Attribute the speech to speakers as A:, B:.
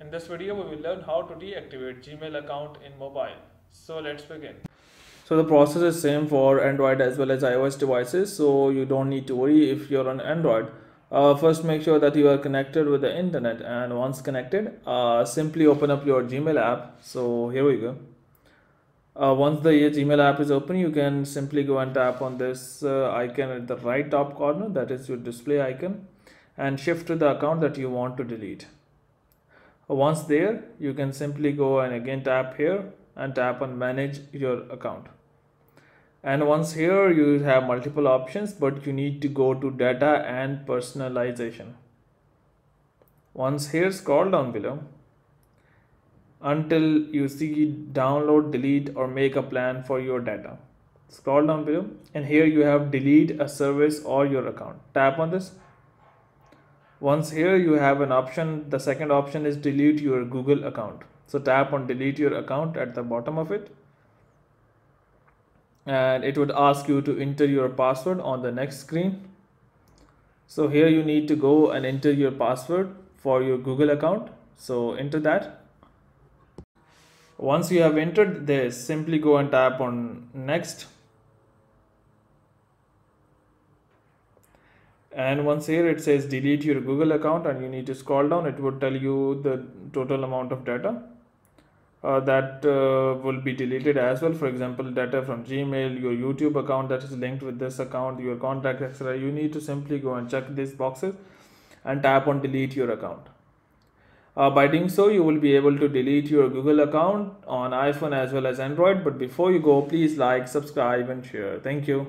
A: In this video, we will learn how to deactivate Gmail account in mobile. So let's begin. So the process is same for Android as well as iOS devices. So you don't need to worry if you're on Android. Uh, first make sure that you are connected with the internet and once connected, uh, simply open up your Gmail app. So here we go. Uh, once the Gmail app is open, you can simply go and tap on this uh, icon at the right top corner that is your display icon and shift to the account that you want to delete once there you can simply go and again tap here and tap on manage your account and once here you have multiple options but you need to go to data and personalization once here scroll down below until you see download delete or make a plan for your data scroll down below and here you have delete a service or your account tap on this once here you have an option, the second option is delete your Google account. So tap on delete your account at the bottom of it. And it would ask you to enter your password on the next screen. So here you need to go and enter your password for your Google account. So enter that. Once you have entered this, simply go and tap on next and once here it says delete your google account and you need to scroll down it would tell you the total amount of data uh, that uh, will be deleted as well for example data from gmail your youtube account that is linked with this account your contact etc you need to simply go and check these boxes and tap on delete your account uh, by doing so you will be able to delete your google account on iphone as well as android but before you go please like subscribe and share thank you